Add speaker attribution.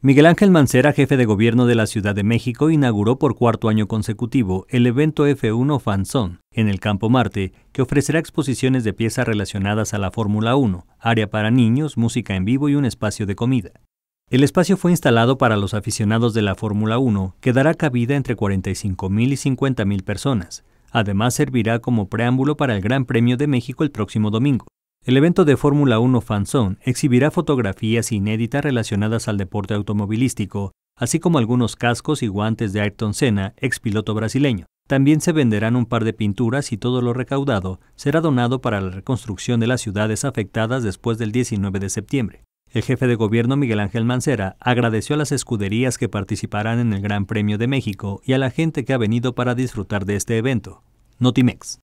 Speaker 1: Miguel Ángel Mancera, jefe de gobierno de la Ciudad de México, inauguró por cuarto año consecutivo el evento F1 Fanzón en el Campo Marte, que ofrecerá exposiciones de piezas relacionadas a la Fórmula 1, área para niños, música en vivo y un espacio de comida. El espacio fue instalado para los aficionados de la Fórmula 1, que dará cabida entre 45.000 y 50.000 personas. Además, servirá como preámbulo para el Gran Premio de México el próximo domingo. El evento de Fórmula 1 Zone exhibirá fotografías inéditas relacionadas al deporte automovilístico, así como algunos cascos y guantes de Ayrton Senna, expiloto brasileño. También se venderán un par de pinturas y todo lo recaudado será donado para la reconstrucción de las ciudades afectadas después del 19 de septiembre. El jefe de gobierno Miguel Ángel Mancera agradeció a las escuderías que participarán en el Gran Premio de México y a la gente que ha venido para disfrutar de este evento. Notimex.